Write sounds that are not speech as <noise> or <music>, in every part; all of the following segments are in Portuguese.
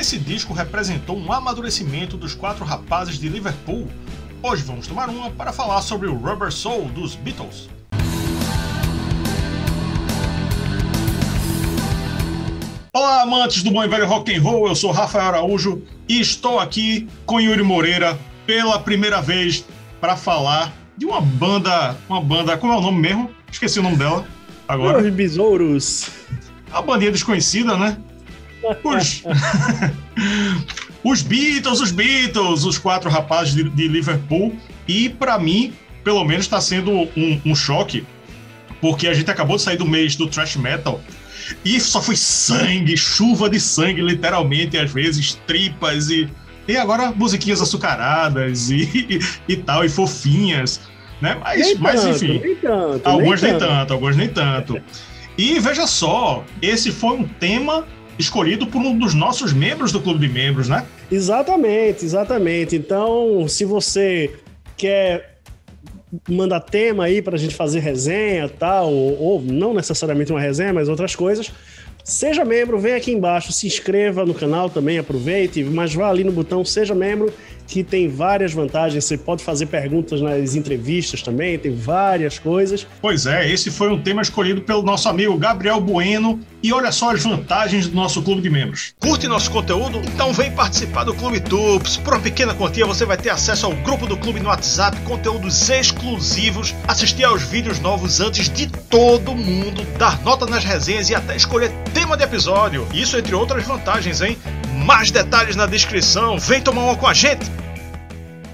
Esse disco representou um amadurecimento dos quatro rapazes de Liverpool. Hoje vamos tomar uma para falar sobre o Rubber Soul dos Beatles. Olá, amantes do bom e velho rock and roll. Eu sou Rafael Araújo e estou aqui com Yuri Moreira pela primeira vez para falar de uma banda, uma banda, como é o nome mesmo? Esqueci o nome dela agora. Os Besouros. A bandinha desconhecida, né? Os, os Beatles, os Beatles, os quatro rapazes de, de Liverpool. E para mim, pelo menos, está sendo um, um choque, porque a gente acabou de sair do mês do thrash metal. E só foi sangue, chuva de sangue, literalmente, às vezes, tripas e. E agora musiquinhas açucaradas e, e, e tal, e fofinhas. Né? Mas, nem mas enfim. Nem tanto, algumas nem tanto. nem tanto, algumas nem tanto. E veja só, esse foi um tema escolhido por um dos nossos membros do Clube de Membros, né? Exatamente, exatamente. Então, se você quer mandar tema aí para a gente fazer resenha tal, ou, ou não necessariamente uma resenha, mas outras coisas, Seja membro, vem aqui embaixo, se inscreva no canal também, aproveite, mas vá ali no botão Seja Membro, que tem várias vantagens. Você pode fazer perguntas nas entrevistas também, tem várias coisas. Pois é, esse foi um tema escolhido pelo nosso amigo Gabriel Bueno. E olha só as vantagens do nosso clube de membros. Curte nosso conteúdo? Então vem participar do Clube Tups. Por uma pequena quantia você vai ter acesso ao grupo do clube no WhatsApp, conteúdos exclusivos, assistir aos vídeos novos antes de todo mundo, dar nota nas resenhas e até escolher tema de episódio. Isso entre outras vantagens, hein? Mais detalhes na descrição. Vem tomar uma com a gente.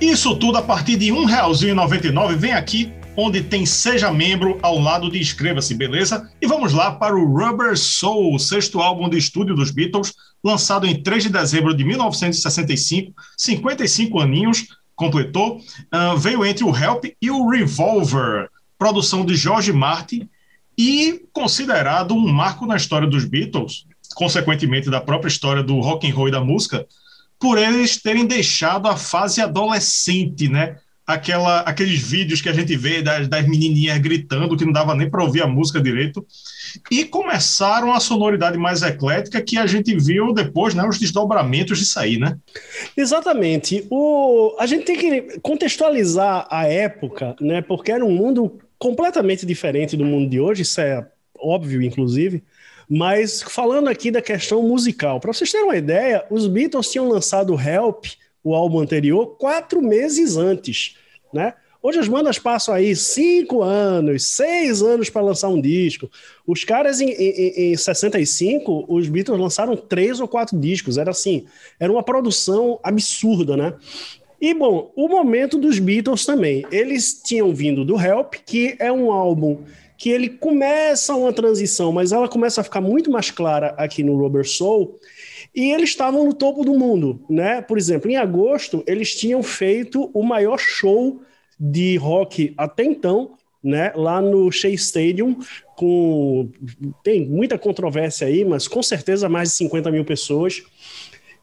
Isso tudo a partir de um R$ 99. Vem aqui onde tem Seja Membro ao lado de Inscreva-se, beleza? E vamos lá para o Rubber Soul, sexto álbum de estúdio dos Beatles, lançado em 3 de dezembro de 1965, 55 aninhos, completou. Uh, veio entre o Help e o Revolver, produção de George Martin e considerado um marco na história dos Beatles, consequentemente da própria história do rock and roll e da música, por eles terem deixado a fase adolescente, né? Aquela, aqueles vídeos que a gente vê das, das menininhas gritando, que não dava nem para ouvir a música direito, e começaram a sonoridade mais eclética que a gente viu depois, né, os desdobramentos disso aí, né? Exatamente. O, a gente tem que contextualizar a época, né, porque era um mundo completamente diferente do mundo de hoje, isso é óbvio, inclusive. Mas falando aqui da questão musical, para vocês terem uma ideia, os Beatles tinham lançado Help, o álbum anterior, quatro meses antes, né? Hoje as bandas passam aí cinco anos, seis anos para lançar um disco. Os caras em, em, em 65, os Beatles lançaram três ou quatro discos. Era assim, era uma produção absurda, né? E, bom, o momento dos Beatles também. Eles tinham vindo do Help, que é um álbum que ele começa uma transição, mas ela começa a ficar muito mais clara aqui no Rubber Soul. E eles estavam no topo do mundo, né? Por exemplo, em agosto, eles tinham feito o maior show de rock até então, né? Lá no Shea Stadium, com... Tem muita controvérsia aí, mas com certeza mais de 50 mil pessoas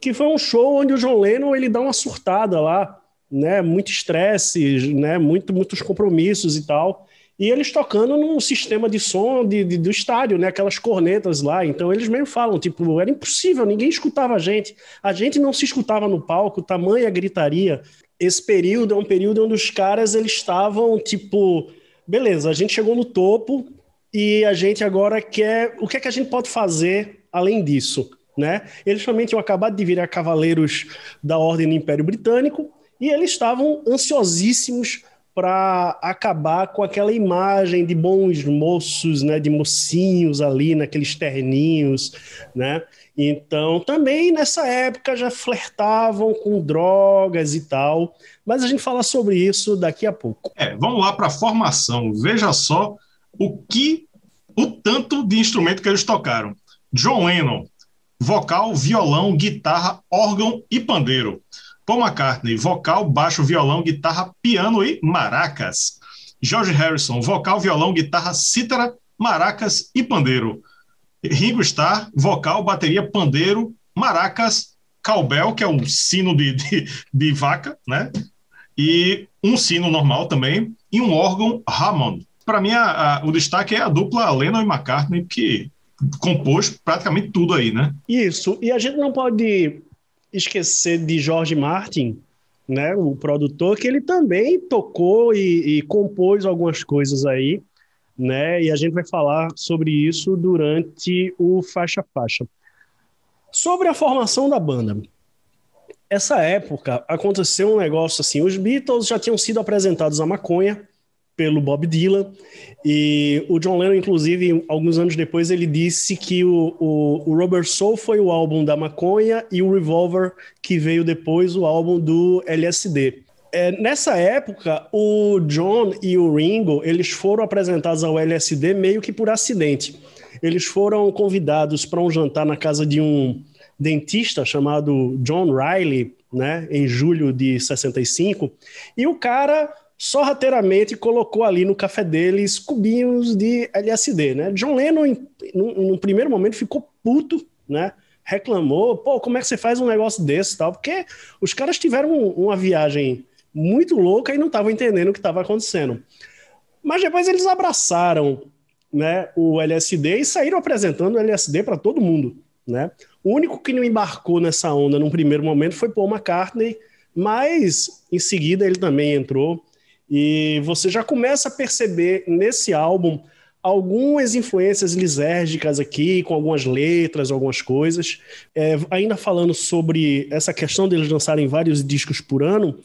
que foi um show onde o John Lennon ele dá uma surtada lá, né? Muito estresse, né? Muito, muitos compromissos e tal. E eles tocando num sistema de som de, de, do estádio, né? Aquelas cornetas lá. Então eles mesmo falam, tipo, era impossível, ninguém escutava a gente. A gente não se escutava no palco, tamanha gritaria. Esse período é um período onde os caras eles estavam, tipo, beleza, a gente chegou no topo e a gente agora quer. O que é que a gente pode fazer além disso? Né? Eles somente tinham acabado de virar cavaleiros da Ordem do Império Britânico e eles estavam ansiosíssimos para acabar com aquela imagem de bons moços, né, de mocinhos ali naqueles terninhos, né? Então, também nessa época já flertavam com drogas e tal, mas a gente fala sobre isso daqui a pouco. É, vamos lá para a formação. Veja só o que o tanto de instrumento que eles tocaram. John Lennon, vocal, violão, guitarra, órgão e pandeiro. Paul McCartney, vocal, baixo, violão, guitarra, piano e maracas. George Harrison, vocal, violão, guitarra, cítara, maracas e pandeiro. Ringo Starr, vocal, bateria, pandeiro, maracas, calbel, que é um sino de, de, de vaca, né? E um sino normal também, e um órgão Hammond. Para mim, a, a, o destaque é a dupla Lennon e McCartney, que compôs praticamente tudo aí, né? Isso. E a gente não pode esquecer de George Martin, né, o produtor, que ele também tocou e, e compôs algumas coisas aí, né? E a gente vai falar sobre isso durante o Faixa Faixa. Sobre a formação da banda. Essa época aconteceu um negócio assim, os Beatles já tinham sido apresentados à maconha, pelo Bob Dylan. E o John Lennon, inclusive, alguns anos depois, ele disse que o, o, o Rubber Soul foi o álbum da maconha e o Revolver, que veio depois, o álbum do LSD. É, nessa época, o John e o Ringo, eles foram apresentados ao LSD meio que por acidente. Eles foram convidados para um jantar na casa de um dentista chamado John Riley, né, em julho de 65, e o cara sorrateiramente colocou ali no café deles cubinhos de LSD, né? John Lennon, em, num, num primeiro momento, ficou puto, né? Reclamou, pô, como é que você faz um negócio desse tal? Porque os caras tiveram um, uma viagem muito louca e não estavam entendendo o que estava acontecendo. Mas depois eles abraçaram né, o LSD e saíram apresentando o LSD para todo mundo. Né? O único que não embarcou nessa onda num primeiro momento foi Paul McCartney, mas em seguida ele também entrou. E você já começa a perceber nesse álbum algumas influências lisérgicas aqui, com algumas letras, algumas coisas. É, ainda falando sobre essa questão deles de lançarem vários discos por ano,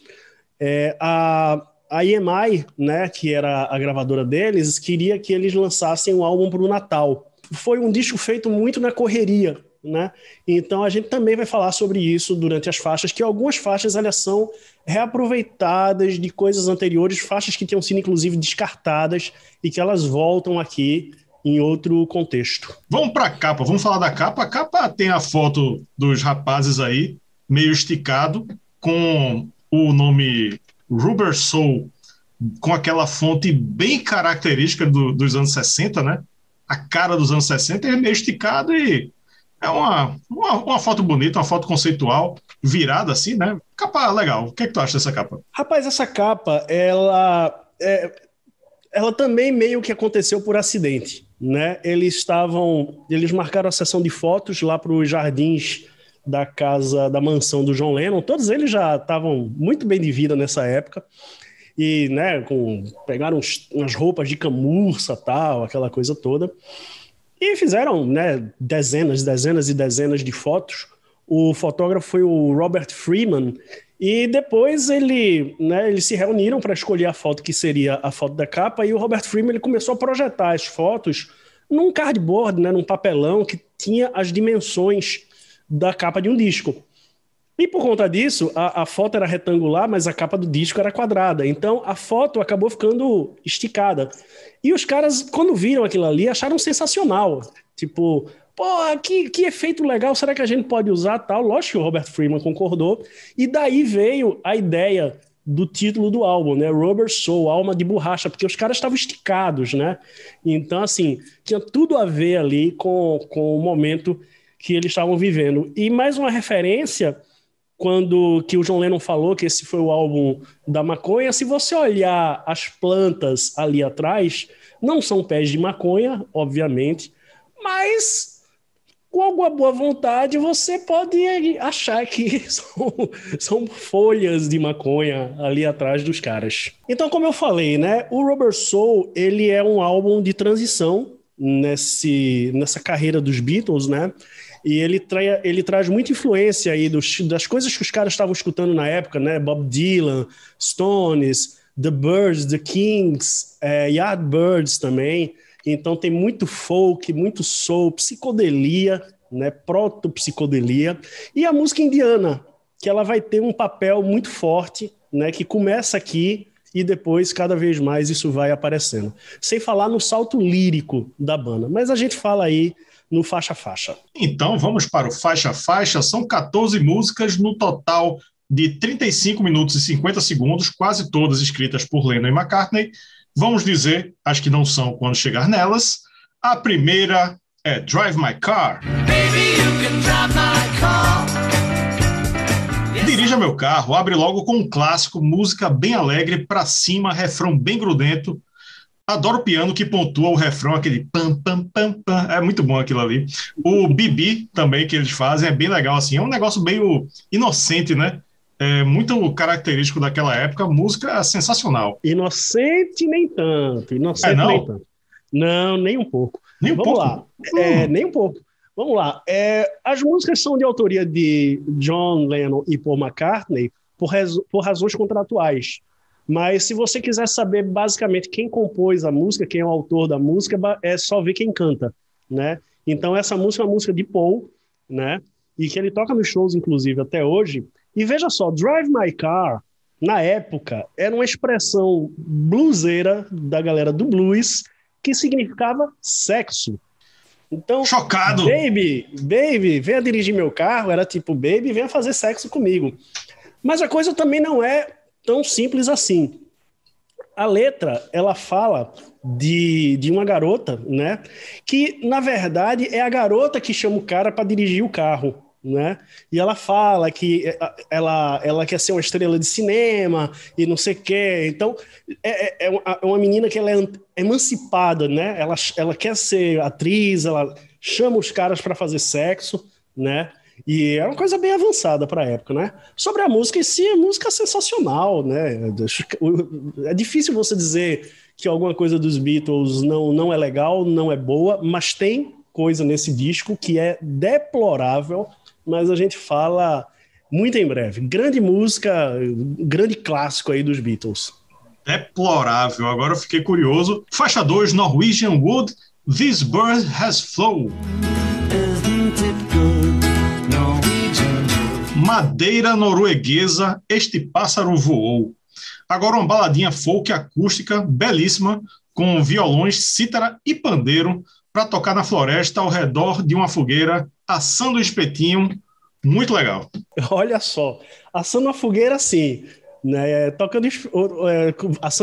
é, a, a EMI, né, que era a gravadora deles, queria que eles lançassem um álbum para o Natal. Foi um disco feito muito na correria, né? Então a gente também vai falar sobre isso durante as faixas, que algumas faixas elas são reaproveitadas de coisas anteriores, faixas que tinham sido inclusive descartadas e que elas voltam aqui em outro contexto. Vamos para a capa, vamos falar da capa. A capa tem a foto dos rapazes aí, meio esticado, com o nome Rubber Soul, com aquela fonte bem característica do, dos anos 60, né? A cara dos anos 60 é meio esticado e é uma, uma, uma, foto bonita, uma foto conceitual, virada assim, né? Capa legal. O que, é que tu acha dessa capa? Rapaz, essa capa, ela. É, ela também meio que aconteceu por acidente, né? Eles estavam. Eles marcaram a sessão de fotos lá para os jardins da casa, da mansão do John Lennon. Todos eles já estavam muito bem de vida nessa época. E, né, com, pegaram uns, umas roupas de camurça tal, aquela coisa toda. E fizeram né, dezenas, dezenas e dezenas de fotos. O fotógrafo foi o Robert Freeman. E depois ele, né, eles se reuniram para escolher a foto que seria a foto da capa. E o Robert Freeman ele começou a projetar as fotos num cardboard, né, num papelão que tinha as dimensões da capa de um disco. E por conta disso, a, a, foto era retangular, mas a capa do disco era quadrada. Então a foto acabou ficando esticada. E os caras, quando viram aquilo ali, acharam sensacional. Tipo, pô, que, que efeito legal, será que a gente pode usar tal? Lógico que o Robert Freeman concordou. E daí veio a ideia do título do álbum, né? Rubber Soul, alma de borracha, porque os caras estavam esticados, né? Então, assim, tinha tudo a ver ali com, com o momento que eles estavam vivendo. E mais uma referência quando que o John Lennon falou que esse foi o álbum da maconha, se você olhar as plantas ali atrás, não são pés de maconha, obviamente, mas com alguma boa vontade você pode achar que <laughs> são, são folhas de maconha ali atrás dos caras. Então, como eu falei, né, o Rubber Soul, ele é um álbum de transição nesse, nessa carreira dos Beatles, né? E ele, ele traz muita influência aí dos, das coisas que os caras estavam escutando na época, né? Bob Dylan, Stones, The Birds, The Kings, é, Yardbirds também. Então tem muito folk, muito soul, psicodelia, né? Proto-psicodelia. E a música indiana, que ela vai ter um papel muito forte, né? Que começa aqui e depois, cada vez mais, isso vai aparecendo. Sem falar no salto lírico da banda. Mas a gente fala aí no Faixa Faixa. Então vamos para o Faixa Faixa, são 14 músicas no total de 35 minutos e 50 segundos, quase todas escritas por Lennon e McCartney. Vamos dizer as que não são quando chegar nelas. A primeira é Drive My Car. Baby, drive my car. Dirija meu carro, abre logo com um clássico, música bem alegre, pra cima, refrão bem grudento, Adoro o piano que pontua o refrão, aquele pam, pam, pam, pam. É muito bom aquilo ali. O bibi também que eles fazem é bem legal, assim. É um negócio meio inocente, né? É muito característico daquela época. Música é sensacional. Inocente nem tanto. Inocente é, não? nem tanto. Não, nem um pouco. Nem um Vamos pouco? lá. É, hum. É, nem um pouco. Vamos lá. É, as músicas são de autoria de John Lennon e Paul McCartney por, por razões contratuais. Mas se você quiser saber basicamente quem compôs a música, quem é o autor da música, é só ver quem canta, né? Então essa música é uma música de Paul, né? E que ele toca nos shows inclusive até hoje. E veja só, Drive My Car na época era uma expressão bluseira da galera do blues que significava sexo. Então, chocado. Baby, baby, venha dirigir meu carro, era tipo, baby, venha fazer sexo comigo. Mas a coisa também não é tão simples assim. A letra, ela fala de, de uma garota, né? Que, na verdade, é a garota que chama o cara para dirigir o carro, né? E ela fala que é, ela, ela quer ser uma estrela de cinema e não sei o quê. Então, é, é, é, é uma menina que ela é emancipada, né? Ela, ela quer ser atriz, ela chama os caras para fazer sexo, né? E era uma coisa bem avançada para a época, né? Sobre a música em si, a música é sensacional, né? É difícil você dizer que alguma coisa dos Beatles não, não é legal, não é boa, mas tem coisa nesse disco que é deplorável, mas a gente fala muito em breve. Grande música, grande clássico aí dos Beatles. Deplorável. Agora eu fiquei curioso. Faixa 2, Norwegian Wood, This Bird Has Flown. Madeira norueguesa, este pássaro voou. Agora uma baladinha folk acústica belíssima, com violões, cítara e pandeiro, para tocar na floresta ao redor de uma fogueira, assando espetinho. Muito legal. <laughs> Olha só, assando uma fogueira, sim. Né, é, tocando é,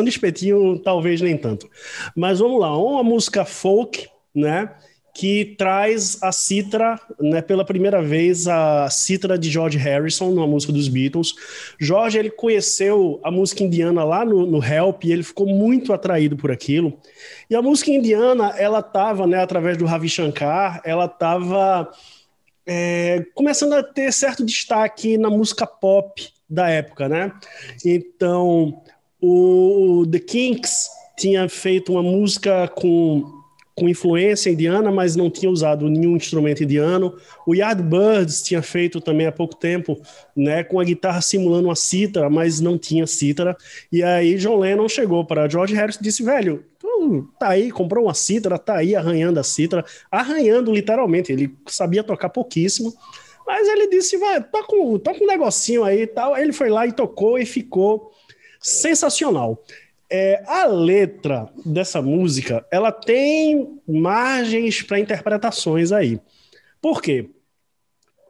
espetinho, talvez nem tanto. Mas vamos lá, uma música folk, né? que traz a citra, né, pela primeira vez, a citra de George Harrison, numa música dos Beatles. George, ele conheceu a música indiana lá no, no Help e ele ficou muito atraído por aquilo. E a música indiana, ela estava, né, através do Ravi Shankar, ela estava é, começando a ter certo destaque na música pop da época, né? Então, o The Kinks tinha feito uma música com com influência indiana, mas não tinha usado nenhum instrumento indiano. O Yardbirds tinha feito também há pouco tempo, né, com a guitarra simulando uma cítara, mas não tinha cítara. E aí John Lennon chegou para George Harrison e disse: "Velho, tu tá aí, comprou uma cítara, tá aí arranhando a cítara, arranhando literalmente, ele sabia tocar pouquíssimo. Mas ele disse: "Vai, toca com toca um negocinho aí", tal. Ele foi lá e tocou e ficou sensacional. É, a letra dessa música, ela tem margens para interpretações aí. Por quê?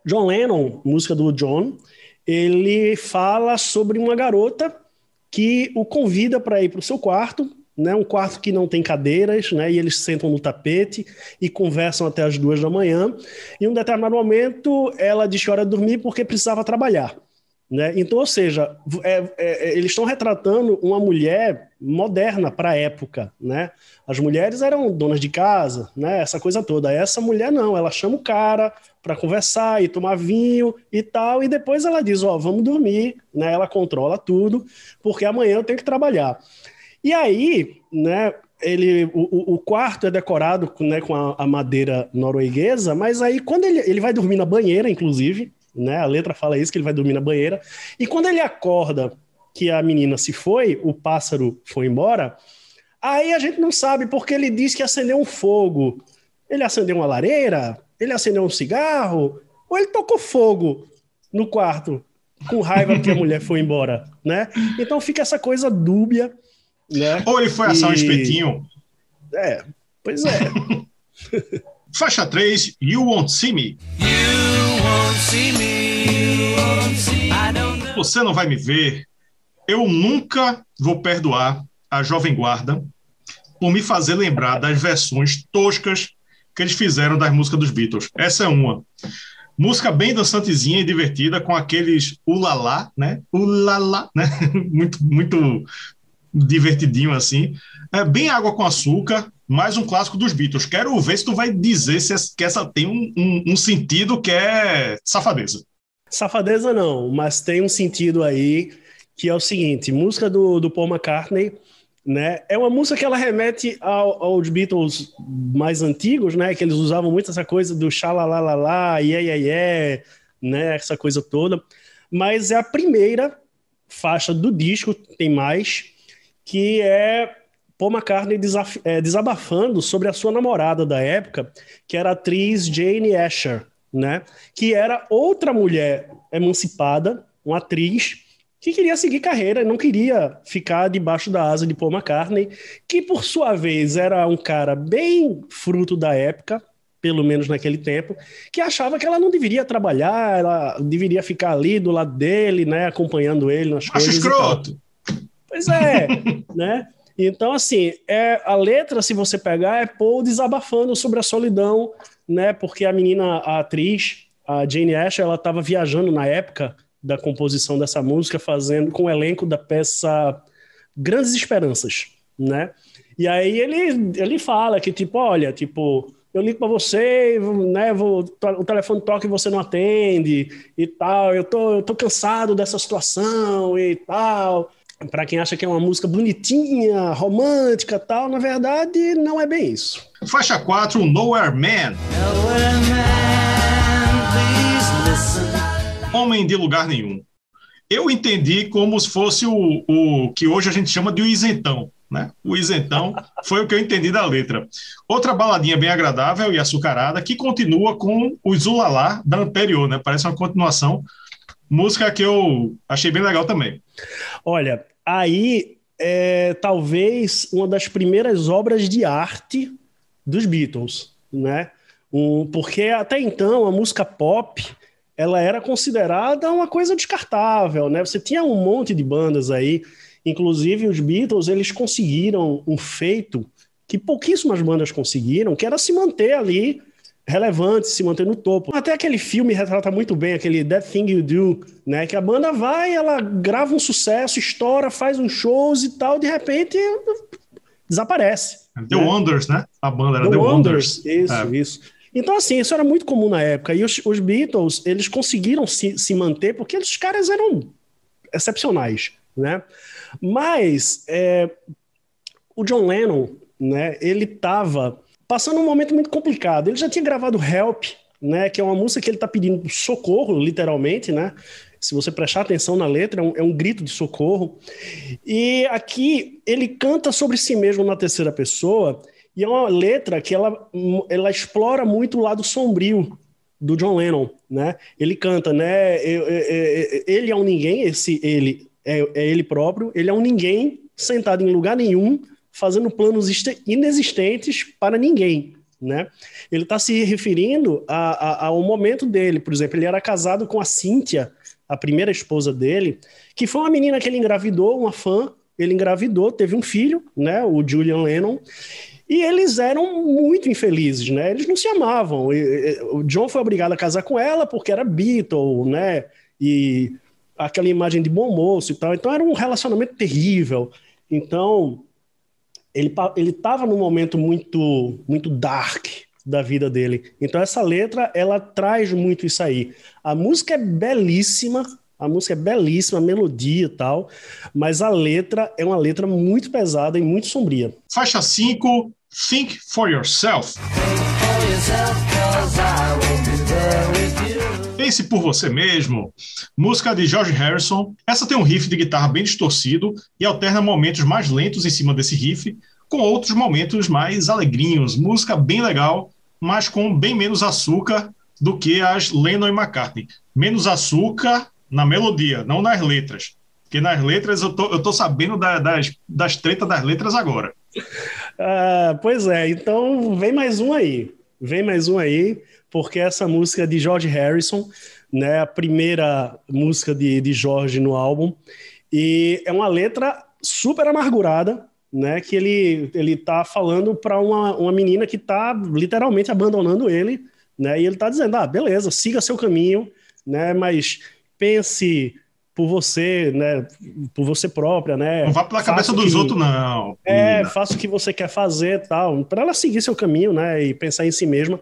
John Lennon, música do John, ele fala sobre uma garota que o convida para ir para o seu quarto, né? Um quarto que não tem cadeiras, né? E eles sentam no tapete e conversam até as duas da manhã. Em um determinado momento, ela diz que é hora dormir porque precisava trabalhar. Né? Então, ou seja, é, é, é, eles estão retratando uma mulher moderna para a época. Né? As mulheres eram donas de casa, né? essa coisa toda. Essa mulher não, ela chama o cara para conversar e tomar vinho e tal, e depois ela diz: Ó, oh, vamos dormir. Né? Ela controla tudo, porque amanhã eu tenho que trabalhar. E aí, né, ele, o, o, quarto é decorado né, com a, a, madeira norueguesa, mas aí quando ele, ele vai dormir na banheira, inclusive, né? A letra fala isso, que ele vai dormir na banheira. E quando ele acorda que a menina se foi, o pássaro foi embora, aí a gente não sabe, porque ele diz que acendeu um fogo. Ele acendeu uma lareira? Ele acendeu um cigarro? Ou ele tocou fogo no quarto, com raiva que a mulher foi embora, né? Então fica essa coisa dúbia, né? Ou ele foi assar e... um espetinho. É, pois é. <laughs> Faixa 3, You Won't See Me. You você não vai me ver. Eu nunca vou perdoar a Jovem Guarda por me fazer lembrar das versões toscas que eles fizeram das músicas dos Beatles. Essa é uma. Música bem dançantezinha e divertida, com aqueles ulalá, né? Ulalá, né? <laughs> muito, muito divertidinho assim. É bem água com açúcar, mais um clássico dos Beatles. Quero ver se tu vai dizer se essa, que essa tem um, um, um, sentido que é safadeza. Safadeza não, mas tem um sentido aí que é o seguinte: música do, do Paul McCartney. Né? É uma música que ela remete ao, aos Beatles mais antigos, né? Que eles usavam muito essa coisa do xalalalala, yeah, yeah, yeah, né? Essa coisa toda. Mas é a primeira faixa do disco, tem mais, que é Paul McCartney é, desabafando sobre a sua namorada da época, que era a atriz Jane Asher, né? Que era outra mulher emancipada, uma atriz que queria seguir carreira, não queria ficar debaixo da asa de Paul McCartney, que por sua vez era um cara bem fruto da época, pelo menos naquele tempo, que achava que ela não deveria trabalhar, ela deveria ficar ali do lado dele, né, acompanhando ele nas Acho coisas. Escroto. Pois é, né? Então, assim, é, a letra, se você pegar, é Paul desabafando sobre a solidão, né? Porque a menina, a atriz, a Jane Ash, ela estava viajando na época da composição dessa música, fazendo com o elenco da peça Grandes Esperanças, né? E aí ele, ele fala que, tipo, olha, tipo, eu ligo para você, né, vou, o telefone toca e você não atende e tal, eu tô, eu tô cansado dessa situação e tal para quem acha que é uma música bonitinha, romântica tal, na verdade não é bem isso. Faixa 4, Nowhere Man. Nowhere Man Homem de lugar nenhum. Eu entendi como se fosse o, o que hoje a gente chama de o isentão. Né? O isentão <laughs> foi o que eu entendi da letra. Outra baladinha bem agradável e açucarada que continua com o Zulalá da anterior, né? Parece uma continuação Música que eu achei bem legal também. Olha, aí é talvez uma das primeiras obras de arte dos Beatles, né? Um, porque até então a música pop ela era considerada uma coisa descartável, né? Você tinha um monte de bandas aí, inclusive os Beatles eles conseguiram um feito que pouquíssimas bandas conseguiram, que era se manter ali relevantes, se manter no topo. Até aquele filme retrata muito bem, aquele That Thing You Do, né? Que a banda vai, ela grava um sucesso, estoura, faz uns shows e tal, de repente desaparece. The né? Wonders, né? A banda era The, The Wonders. Wonders. Isso, é. isso. Então, assim, isso era muito comum na época. E os, os Beatles, eles conseguiram se, se manter porque os caras eram excepcionais, né? Mas é, o John Lennon, né, ele estava passando um momento muito complicado. Ele já tinha gravado Help, né, que é uma música que ele está pedindo socorro, literalmente, né? Se você prestar atenção na letra, é um, é um, grito de socorro. E aqui ele canta sobre si mesmo na terceira pessoa, e é uma letra que ela, ela explora muito o lado sombrio do John Lennon, né? Ele canta, né? É, é, é, ele é um ninguém, esse ele é, é ele próprio, ele é um ninguém sentado em lugar nenhum, fazendo planos inexistentes para ninguém. Né? Ele está se referindo a, a, ao momento dele, por exemplo, ele era casado com a Cíntia, a primeira esposa dele, que foi uma menina que ele engravidou, uma fã, ele engravidou, teve um filho, né, o Julian Lennon, e eles eram muito infelizes, né? Eles não se amavam. E, e, o John foi obrigado a casar com ela porque era Beatle, né? E aquela imagem de bom moço e tal. Então era um relacionamento terrível. Então, ele ele estava num momento muito muito dark da vida dele. Então essa letra ela traz muito isso aí. A música é belíssima, a música é belíssima, a melodia e tal, mas a letra é uma letra muito pesada e muito sombria. Faixa 5, Think for Yourself. Pense por Você Mesmo, música de George Harrison. Essa tem um riff de guitarra bem distorcido e alterna momentos mais lentos em cima desse riff com outros momentos mais alegrinhos. Música bem legal, mas com bem menos açúcar do que as Lennon e McCartney. Menos açúcar na melodia, não nas letras. Porque nas letras eu tô, eu tô sabendo da, das, das tretas das letras agora. Ah, pois é, então vem mais um aí. Vem mais um aí porque essa música é de George Harrison, né? A primeira música de, de George no álbum. E é uma letra super amargurada, né? Que ele, ele tá falando para uma, uma menina que tá literalmente abandonando ele, né? E ele tá dizendo: ah, beleza, siga seu caminho, né? Mas pense por você, né? Por você própria, né? Não vá pela cabeça que, dos outros, não. É, faça o que você quer fazer, tal. Para ela seguir seu caminho, né? E pensar em si mesma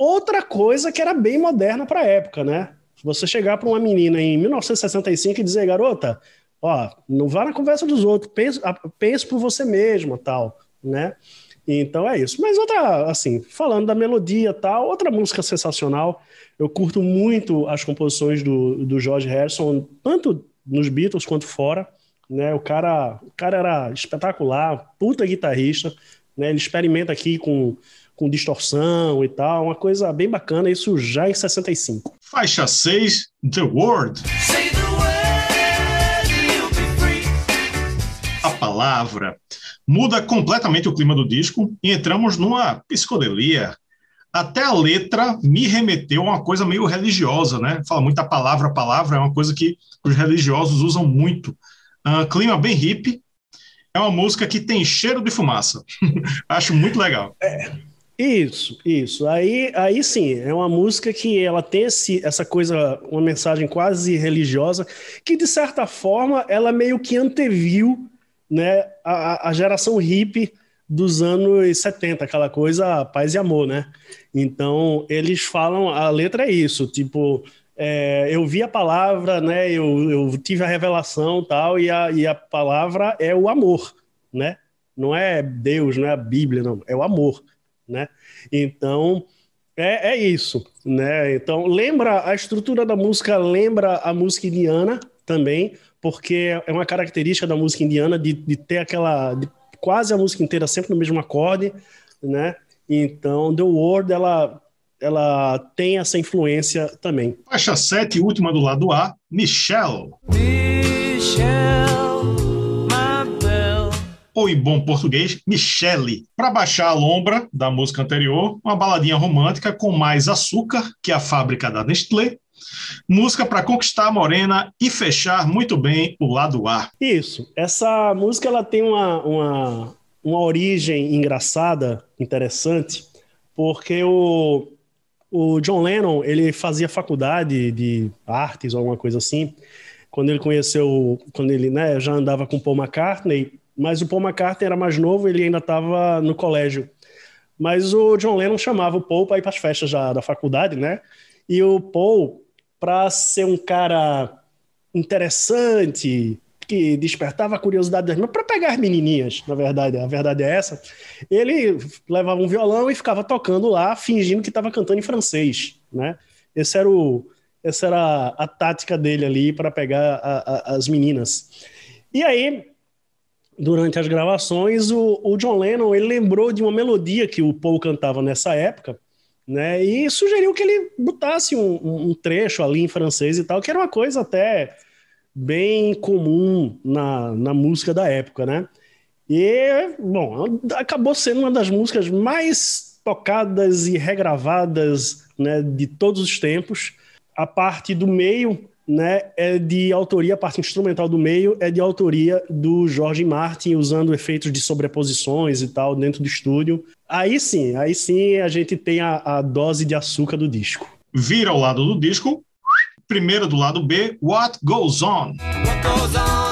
outra coisa que era bem moderna para a época, né? Você chegar para uma menina em 1965 e dizer, garota, ó, não vá na conversa dos outros, pense, pense por você mesma, tal, né? Então é isso. Mas outra, assim, falando da melodia tal, outra música sensacional. Eu curto muito as composições do, do George Harrison, tanto nos Beatles quanto fora. Né? O, cara, o cara era espetacular, puta guitarrista. Né? Ele experimenta aqui com com distorção e tal, uma coisa bem bacana, isso já em 65. Faixa 6, The World. the word, A palavra muda completamente o clima do disco e entramos numa psicodelia. Até a letra me remeteu a uma coisa meio religiosa, né? Fala muito a palavra, a palavra é uma coisa que os religiosos usam muito. Uh, clima bem hippie. É uma música que tem cheiro de fumaça. <laughs> Acho muito legal. É, isso, isso. Aí, aí sim, é uma música que ela tem esse, essa coisa, uma mensagem quase religiosa, que de certa forma ela meio que anteviu né, a, a geração hippie dos anos 70, aquela coisa paz e amor, né? Então, eles falam, a letra é isso, tipo, é, eu vi a palavra, né, eu, eu tive a revelação tal, e a, e a palavra é o amor, né? Não é Deus, não é a Bíblia, não, é o amor né? Então é, é isso, né? Então lembra a estrutura da música lembra a música indiana também, porque é uma característica da música indiana de, de ter aquela de quase a música inteira sempre no mesmo acorde, né? Então The World ela ela tem essa influência também. Faixa 7, última do lado A, Michelle. Michelle ou em bom português, Michele. Para baixar a lombra da música anterior, uma baladinha romântica com mais açúcar que a fábrica da Nestlé, Música para conquistar a morena e fechar muito bem o lado A. Isso. Essa música ela tem uma, uma, uma origem engraçada, interessante, porque o, o John Lennon ele fazia faculdade de artes ou alguma coisa assim. Quando ele conheceu, quando ele né, já andava com Paul McCartney, mas o Paul McCartney era mais novo, ele ainda estava no colégio. Mas o John Lennon chamava o Paul para ir para as festas da, da faculdade, né? E o Paul, para ser um cara interessante, que despertava a curiosidade das meninas, para pegar as menininhas, na verdade, a verdade é essa, ele levava um violão e ficava tocando lá, fingindo que estava cantando em francês, né? Esse era o, essa era a tática dele ali para pegar a, a, as meninas. E aí, durante as gravações, o, o, John Lennon ele lembrou de uma melodia que o Paul cantava nessa época, né? E sugeriu que ele botasse um, um trecho ali em francês e tal, que era uma coisa até bem comum na, na música da época, né? E, bom, acabou sendo uma das músicas mais tocadas e regravadas né, de todos os tempos. A parte do meio né, é de autoria, a parte instrumental do meio é de autoria do Jorge Martin, usando efeitos de sobreposições e tal dentro do estúdio. Aí sim, aí sim a gente tem a, a dose de açúcar do disco. Vira ao lado do disco, primeiro do lado B, What Goes On? What goes on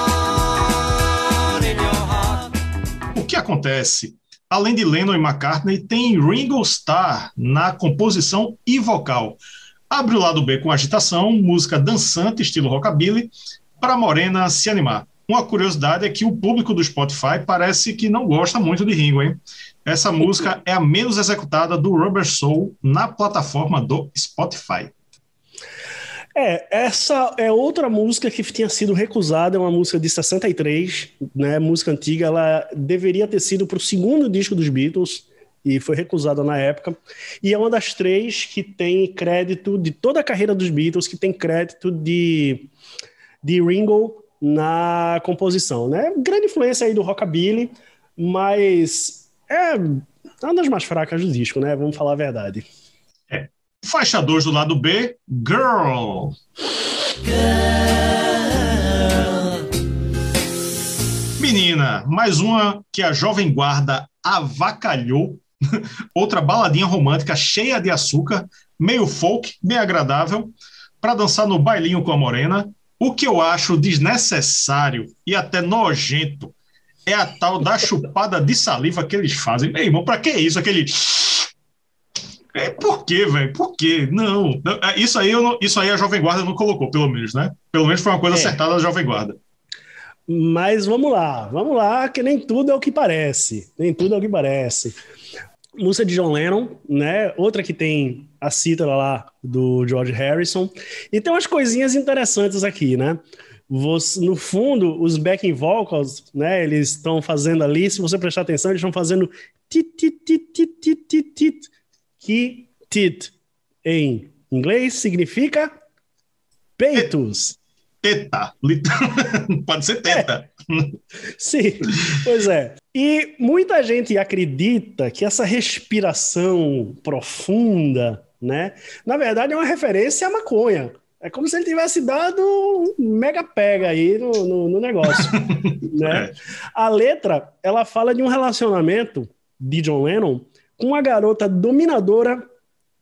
o que acontece? Além de Lennon e McCartney, tem Ringo Starr na composição e vocal. Abre o lado B com agitação, música dançante, estilo rockabilly, para a Morena se animar. Uma curiosidade é que o público do Spotify parece que não gosta muito de Ringo, hein? Essa música é a menos executada do Rubber Soul na plataforma do Spotify. É, essa é outra música que tinha sido recusada, é uma música de 63, né? Música antiga, ela deveria ter sido para o segundo disco dos Beatles, e foi recusada na época. E é uma das três que tem crédito de toda a carreira dos Beatles, que tem crédito de, de Ringo na composição, né? Grande influência aí do rockabilly, mas é uma das mais fracas do disco, né? Vamos falar a verdade. É. Faixa 2 do lado B, Girl. Girl. Menina, mais uma que a Jovem Guarda avacalhou Outra baladinha romântica cheia de açúcar, meio folk, bem agradável, para dançar no bailinho com a morena. O que eu acho desnecessário e até nojento é a tal da chupada de saliva que eles fazem. Meu irmão, para que isso? Aquele. É, por quê, velho? Por quê? Não. É, isso aí, não, isso aí a Jovem Guarda não colocou, pelo menos, né? Pelo menos foi uma coisa é. acertada da Jovem Guarda. Mas vamos lá, vamos lá, que nem tudo é o que parece. Nem tudo é o que parece. Música de John Lennon, né? Outra que tem a cítara lá do George Harrison. E tem umas coisinhas interessantes aqui, né? Você, no fundo, os backing vocals, né? Eles estão fazendo ali, se você prestar atenção, eles estão fazendo tit, tit, tit, tit, tit, tit, tit, que tit em inglês significa peitos teta. <laughs> Pode ser é. teta. É. Sim, pois é. E muita gente acredita que essa respiração profunda, né? Na verdade, é uma referência à maconha. É como se ele tivesse dado um mega pega aí no, no, no negócio. <laughs> né? É. A letra, ela fala de um relacionamento de John Lennon com uma garota dominadora,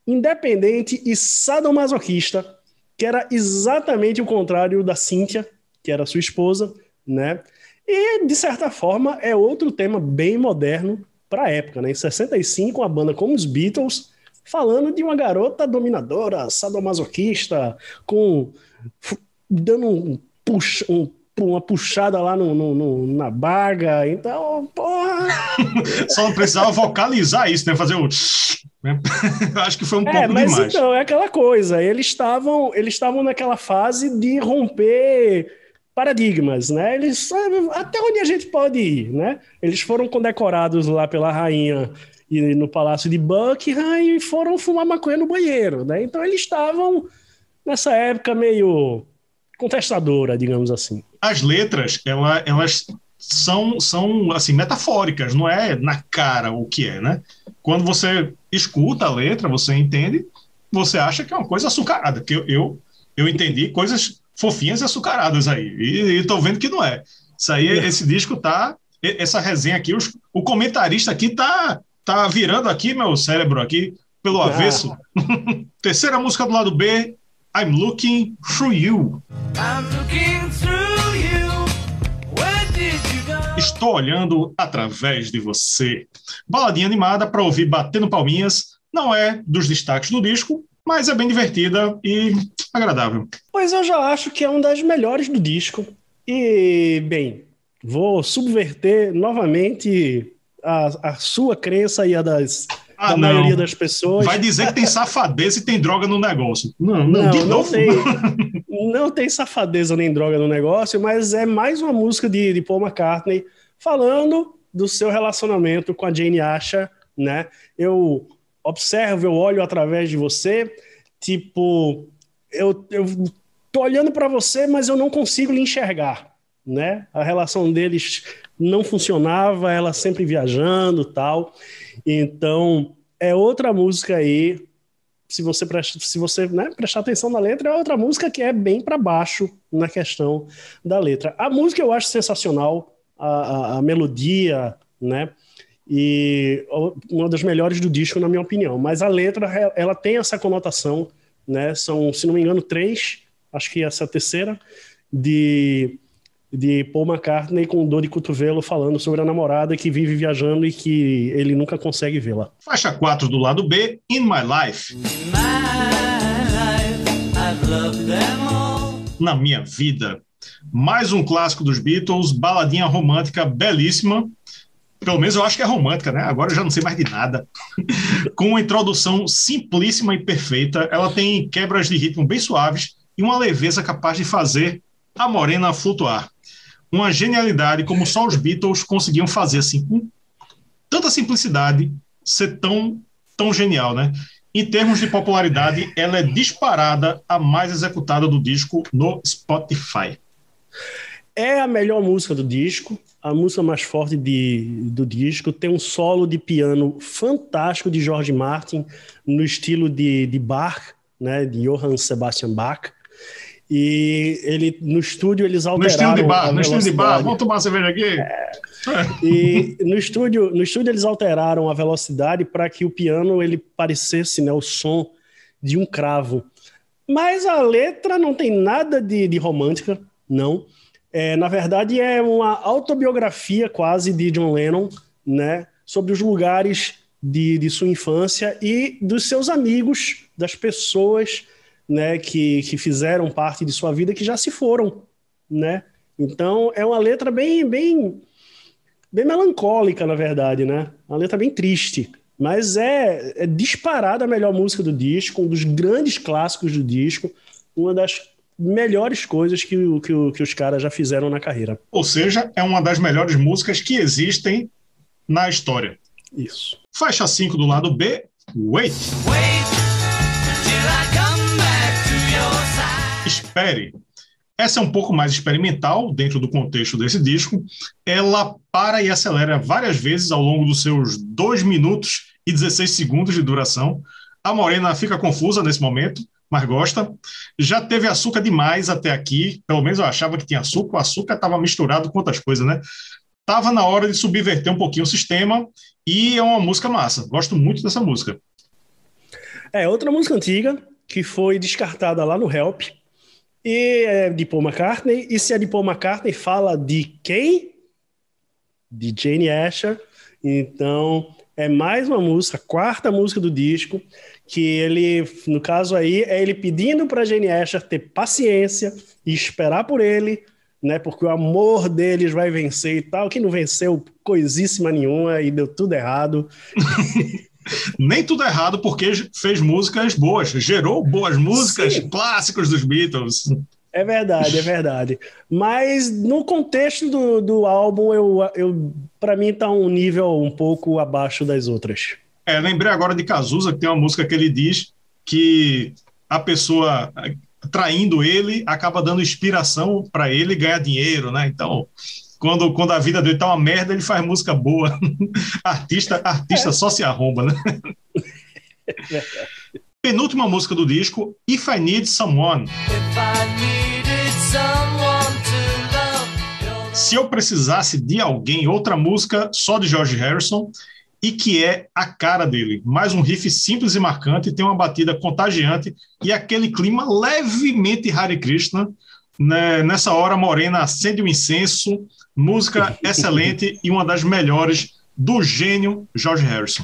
independente e sadomasoquista que era exatamente o contrário da Cíntia, que era sua esposa, né? E, de certa forma, é outro tema bem moderno para a época, né? Em 65, a banda como os Beatles, falando de uma garota dominadora, sadomasoquista, com dando um, push. um uma puxada lá no, no, no na barga. Então, porra. <laughs> Só precisava vocalizar isso, né? Fazer o. Né? <laughs> acho que foi um é, pouco é, mas demais. então, é aquela coisa. Eles estavam eles estavam naquela fase de romper paradigmas, né? Eles sabem ah, até onde a gente pode ir, né? Eles foram condecorados lá pela rainha e no palácio de Buckingham e foram fumar maconha no banheiro, né? Então eles estavam nessa época meio contestadora, digamos assim as letras, ela, elas são, são assim metafóricas, não é na cara o que é, né? Quando você escuta a letra, você entende, você acha que é uma coisa açucarada, que eu, eu, eu entendi coisas fofinhas e açucaradas aí, e, e tô vendo que não é. Isso aí, é. esse disco tá, essa resenha aqui, os, o comentarista aqui tá, tá virando aqui meu cérebro aqui pelo tá. avesso. Ah. <laughs> Terceira música do lado B, I'm Looking Through You. I'm looking through estou olhando através de você. Baladinha animada para ouvir batendo palminhas. Não é dos destaques do disco, mas é bem divertida e agradável. Pois eu já acho que é um das melhores do disco. E, bem, vou subverter novamente a, a sua crença e a das ah, da não. maioria das pessoas. Vai dizer que tem safadeza e tem droga no negócio. Não, não, não, de não tem. <laughs> não tem safadeza nem droga no negócio, mas é mais uma música de, de Paul McCartney falando do seu relacionamento com a Jane Asha, né? Eu observo, eu olho através de você, tipo, eu, eu tô olhando para você, mas eu não consigo lhe enxergar, né? A relação deles não funcionava, ela sempre viajando, tal. Então, é outra música aí, se você, presta, se você né, prestar atenção na letra, é outra música que é bem para baixo na questão da letra. A música eu acho sensacional, a, a, melodia, né? E uma das melhores do disco, na minha opinião. Mas a letra, ela tem essa conotação, né? São, se não me engano, três, acho que essa é a terceira, de, de Paul McCartney com dor de cotovelo falando sobre a namorada que vive viajando e que ele nunca consegue vê-la. Faixa 4 do lado B, In My Life. In my life Na minha vida, mais um clássico dos Beatles, baladinha romântica belíssima. Pelo menos eu acho que é romântica, né? Agora eu já não sei mais de nada. <laughs> Com uma introdução simplíssima e perfeita, ela tem quebras de ritmo bem suaves e uma leveza capaz de fazer a morena flutuar. Uma genialidade como só os Beatles conseguiam fazer assim com tanta simplicidade, ser tão tão genial, né? Em termos de popularidade, ela é disparada a mais executada do disco no Spotify. É a melhor música do disco, a música mais forte de, do disco. Tem um solo de piano fantástico de George Martin, no estilo de, de Bach, né, de Johann Sebastian Bach. E ele no estúdio eles alteraram. No estilo de bar, no estilo de bar, vamos tomar cerveja aqui. É. E no estúdio, no estúdio eles alteraram a velocidade para que o piano ele parecesse, né, o som de um cravo. Mas a letra não tem nada de, de romântica não. É, na verdade, é uma autobiografia quase de John Lennon, né? Sobre os lugares de, de sua infância e dos seus amigos, das pessoas né, que, que fizeram parte de sua vida que já se foram, né? Então é uma letra bem, bem, bem melancólica, na verdade, né? Uma letra bem triste. Mas é, é disparada a melhor música do disco, um dos grandes clássicos do disco, uma das melhores coisas que, que, que os caras já fizeram na carreira. Ou seja, é uma das melhores músicas que existem na história. Isso. Faixa 5 do lado B, Wait. Wait Espere. Essa é um pouco mais experimental dentro do contexto desse disco. Ela para e acelera várias vezes ao longo dos seus 2 minutos e 16 segundos de duração. A Morena fica confusa nesse momento, mas gosta. Já teve açúcar demais até aqui, pelo menos eu achava que tinha açúcar, o açúcar estava misturado com outras coisas, né? Tava na hora de subverter um pouquinho o sistema e é uma música massa. Gosto muito dessa música. É, outra música antiga que foi descartada lá no Help e é de Paul McCartney. E se é de Paul McCartney fala de quem? De Jane Asher. Então, é mais uma música, a quarta música do disco, que ele, no caso aí, é ele pedindo para Jane Asher ter paciência e esperar por ele, né? Porque o amor deles vai vencer e tal, que não venceu coisíssima nenhuma e deu tudo errado. <laughs> Nem tudo errado, porque fez músicas boas, gerou boas músicas, Sim. clássicos dos Beatles. É verdade, é verdade. Mas no contexto do, do álbum, eu, eu para mim tá um nível um pouco abaixo das outras. É, lembrei agora de Cazuza, que tem uma música que ele diz que a pessoa traindo ele acaba dando inspiração para ele ganhar dinheiro, né? Então, quando, quando a vida dele tá uma merda, ele faz música boa. <laughs> artista artista só se arromba, né? <laughs> Penúltima música do disco, If I Need Someone. Se eu precisasse de alguém, outra música só de George Harrison, e que é a cara dele. Mais um riff simples e marcante, tem uma batida contagiante e aquele clima levemente Hare Krishna. Né? Nessa hora, Morena acende o incenso, música <laughs> excelente e uma das melhores do gênio George Harrison.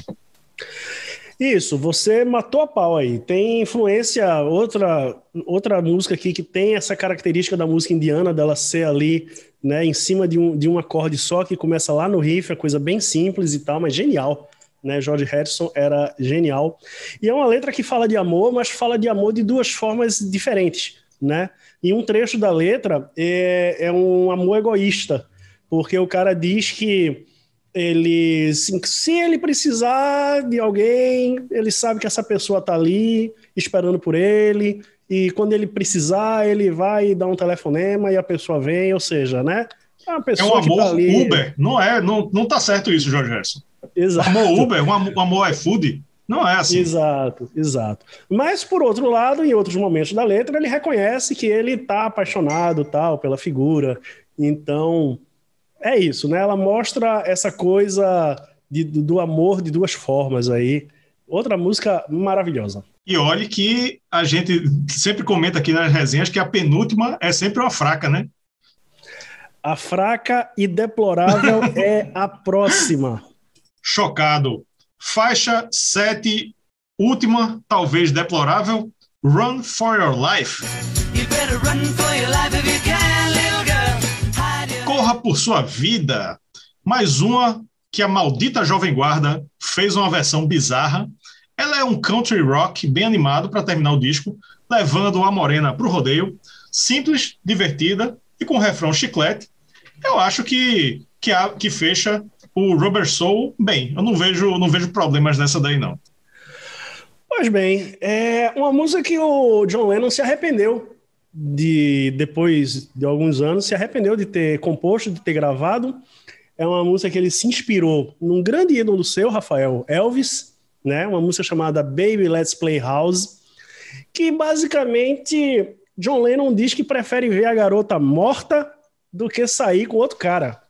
Isso, você matou a pau aí. Tem influência, outra outra música aqui que tem essa característica da música indiana, dela ser ali né, em cima de um, de um acorde só que começa lá no riff, a coisa bem simples e tal, mas genial. Né, George Harrison era genial. E é uma letra que fala de amor, mas fala de amor de duas formas diferentes. Né? E um trecho da letra é, é um amor egoísta, porque o cara diz que ele se, se, ele precisar de alguém, ele sabe que essa pessoa está ali esperando por ele, e quando ele precisar, ele vai dar um telefonema e a pessoa vem, ou seja, né? É, uma pessoa é um amor tá ali... Uber, não é, não, não tá certo isso, Jorge Gerson. Exato. Amor Uber, um amor, um amor iFood, não é assim. Exato, exato. Mas, por outro lado, em outros momentos da letra, ele reconhece que ele tá apaixonado, tal, pela figura. Então, é isso, né? Ela mostra essa coisa de, do amor de duas formas aí. Outra música maravilhosa. E olhe que a gente sempre comenta aqui nas resenhas que a penúltima é sempre uma fraca, né? A fraca e deplorável <laughs> é a próxima. Chocado. Faixa 7, última, talvez deplorável, Run for Your Life. Corra por sua vida. Mais uma que a maldita Jovem Guarda fez uma versão bizarra ela é um country rock bem animado para terminar o disco, levando a morena para o rodeio, simples, divertida e com refrão chiclete. Eu acho que que, a, que fecha o Robert Soul bem. Eu não vejo não vejo problemas nessa daí não. Pois bem, é uma música que o John Lennon se arrependeu de depois de alguns anos se arrependeu de ter composto, de ter gravado. É uma música que ele se inspirou num grande ídolo seu, Rafael Elvis né? Uma música chamada Baby Let's Play House, que basicamente John Lennon diz que prefere ver a garota morta do que sair com outro cara.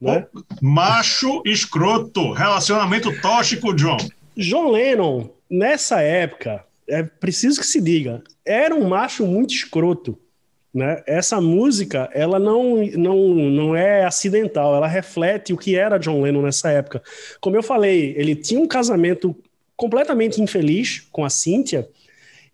Né? Macho escroto, relacionamento tóxico, John. John Lennon, nessa época, é preciso que se diga, era um macho muito escroto. Né? Essa música, ela não, não, não é acidental, ela reflete o que era John Lennon nessa época. Como eu falei, ele tinha um casamento completamente infeliz com a Cynthia,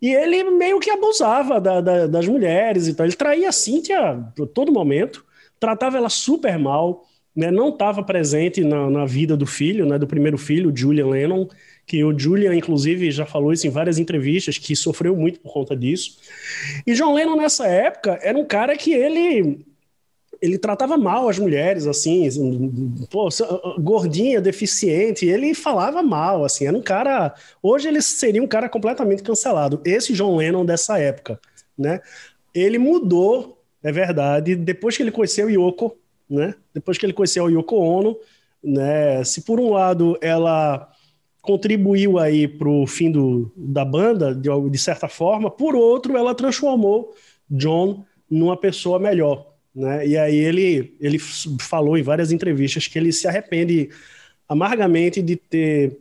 e ele meio que abusava da, da, das mulheres e tal. Ele traía a Cynthia a todo momento, tratava ela super mal, né? não estava presente na, na, vida do filho, né? do primeiro filho, Julian Lennon que o Julian, inclusive, já falou isso em várias entrevistas, que sofreu muito por conta disso. E John Lennon, nessa época, era um cara que ele ele tratava mal as mulheres, assim, pô, uh, uh, gordinha, deficiente, ele falava mal, assim, era um cara. Hoje ele seria um cara completamente cancelado. Esse John Lennon dessa época, né? Ele mudou, é verdade, depois que ele conheceu Yoko, né? Depois que ele conheceu o Yoko Ono, né? Se por um lado ela contribuiu aí para o fim do, da banda, de, de certa forma, por outro, ela transformou John numa pessoa melhor. Né? E aí ele, ele falou em várias entrevistas que ele se arrepende amargamente de ter,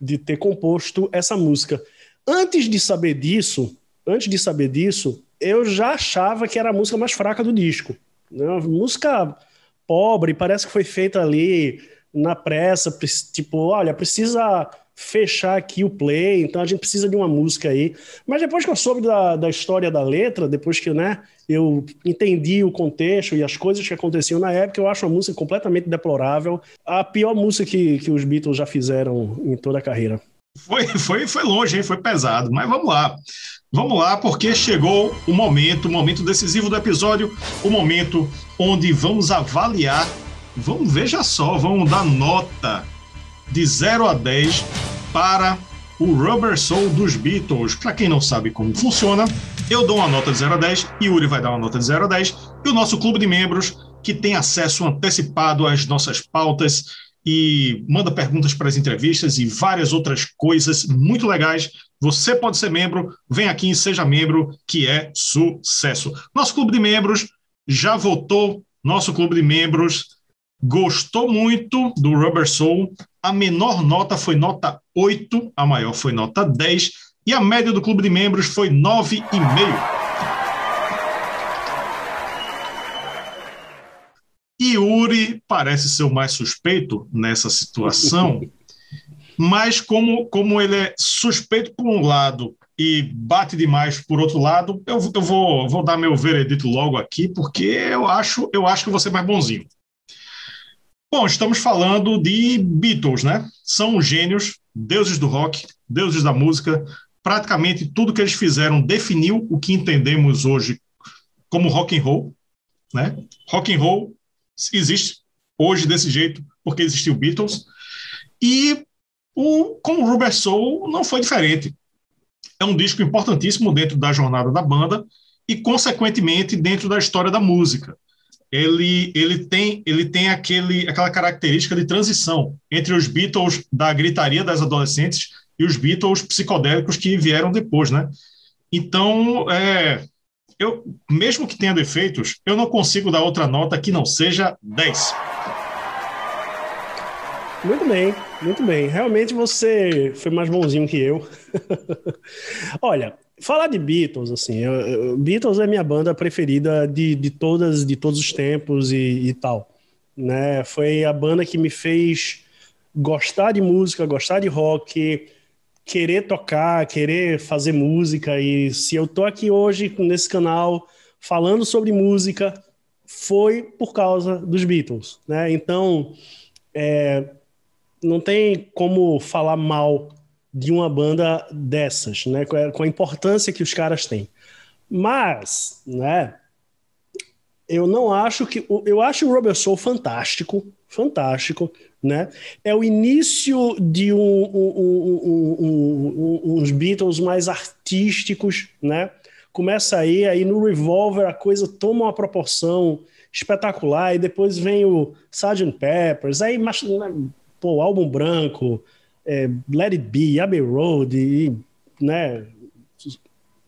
de ter composto essa música. Antes de saber disso, antes de saber disso, eu já achava que era a música mais fraca do disco. Né? Uma música pobre, parece que foi feita ali na pressa, tipo, olha, precisa fechar aqui o play, então a gente precisa de uma música aí. Mas depois que eu soube da, da história da letra, depois que né, eu entendi o contexto e as coisas que aconteciam na época, eu acho a música completamente deplorável. A pior música que, que os Beatles já fizeram em toda a carreira. Foi, foi, foi longe, hein? foi pesado, mas vamos lá. Vamos lá, porque chegou o momento, o momento decisivo do episódio, o momento onde vamos avaliar, vamos, veja só, vamos dar nota de 0 a 10 para o Rubber Soul dos Beatles. Para quem não sabe como funciona, eu dou uma nota de 0 a 10, Yuri vai dar uma nota de 0 a 10, e o nosso clube de membros, que tem acesso antecipado às nossas pautas e manda perguntas para as entrevistas e várias outras coisas muito legais. Você pode ser membro, vem aqui e seja membro, que é sucesso. Nosso clube de membros já votou, nosso clube de membros gostou muito do Rubber Soul. A menor nota foi nota 8, a maior foi nota 10 e a média do clube de membros foi 9,5. Yuri parece ser o mais suspeito nessa situação, <laughs> mas como, como ele é suspeito por um lado e bate demais por outro lado, eu, eu vou, vou dar meu veredito logo aqui, porque eu acho, eu acho que você é mais bonzinho. Bom, estamos falando de Beatles, né? São gênios, deuses do rock, deuses da música. Praticamente tudo que eles fizeram definiu o que entendemos hoje como rock and roll, né? Rock and roll existe hoje desse jeito porque existiu Beatles. E o com o Rubber Soul não foi diferente. É um disco importantíssimo dentro da jornada da banda e consequentemente dentro da história da música ele, ele tem, ele tem aquele, aquela característica de transição entre os Beatles da gritaria das adolescentes e os Beatles psicodélicos que vieram depois, né? Então, é, eu, mesmo que tenha defeitos, eu não consigo dar outra nota que não seja 10. Muito bem, muito bem. Realmente você foi mais bonzinho que eu. <laughs> Olha, falar de Beatles, assim, eu, eu, Beatles é minha banda preferida de, de todas, de todos os tempos e, e, tal, né? Foi a banda que me fez gostar de música, gostar de rock, querer tocar, querer fazer música e se eu tô aqui hoje nesse canal falando sobre música foi por causa dos Beatles, né? Então, é, não tem como falar mal de uma banda dessas, né? Com a importância que os caras têm. Mas, né? Eu não acho que. Eu acho o Robert Soul fantástico, fantástico, né? É o início de um, um, um, uns Beatles mais artísticos, né? Começa aí, aí no Revolver a coisa toma uma proporção espetacular, e depois vem o Sgt. Peppers, aí, né, pô, álbum branco, é, Let It Be, Abbey Road, e, né,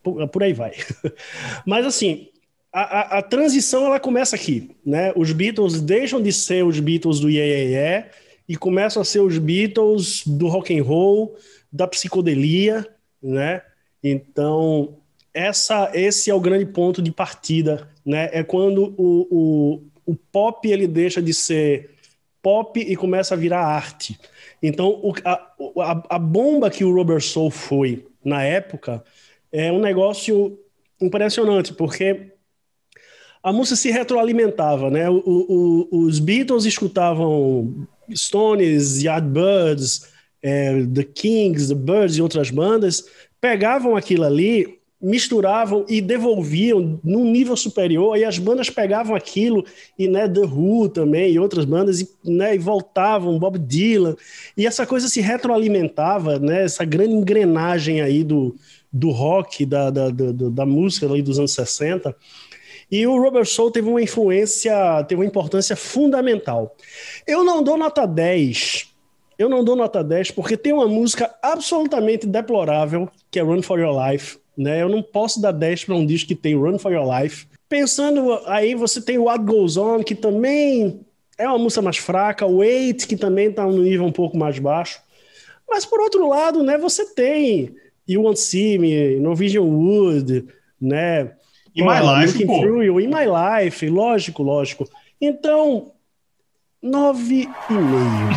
por aí vai. <laughs> Mas assim, a, a, a, transição ela começa aqui, né? Os Beatles deixam de ser os Beatles do Yeah, yeah, yeah e começam a ser os Beatles do rock and roll, da psicodelia, né? Então essa, esse é o grande ponto de partida, né? É quando o, o, o pop ele deixa de ser pop e começa a virar arte. Então, o, a, a, a, bomba que o Robert Soul foi na época é um negócio impressionante, porque a música se retroalimentava, né? O, o, os Beatles escutavam Stones, Yardbirds, é, The Kings, The Birds e outras bandas, pegavam aquilo ali misturavam e devolviam num nível superior, aí as bandas pegavam aquilo, e né, The Who também, e outras bandas, e, né, e voltavam, Bob Dylan, e essa coisa se retroalimentava, né, essa grande engrenagem aí do, do rock, da, da, da, da música ali dos anos 60, e o Robert Soul teve uma influência, teve uma importância fundamental. Eu não dou nota 10 eu não dou nota 10 porque tem uma música absolutamente deplorável, que é Run for Your Life, né? Eu não posso dar 10 para um disco que tem Run for Your Life. Pensando aí, você tem What Goes On, que também é uma música mais fraca, Wait, que também está no nível um pouco mais baixo. Mas por outro lado, né, você tem You Want See Me, Norwegian Wood, né? In My Life, pô. Through you, In My Life, lógico, lógico. Então, nove e meio.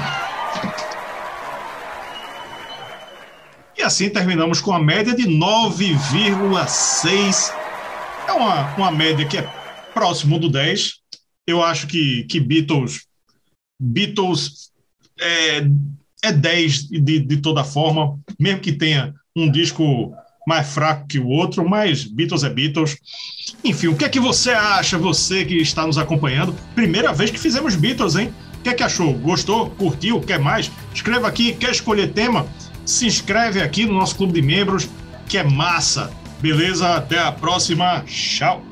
assim terminamos com a média de 9,6. É uma, uma média que é próximo do 10. Eu acho que, que Beatles. Beatles é, é 10 de, de toda forma, mesmo que tenha um disco mais fraco que o outro, mas Beatles é Beatles. Enfim, o que é que você acha, você que está nos acompanhando? Primeira vez que fizemos Beatles, hein? O que é que achou? Gostou? Curtiu? Quer mais? Escreva aqui, quer escolher tema? se inscreve aqui no nosso clube de membros, que é massa. Beleza? Até a próxima. Tchau.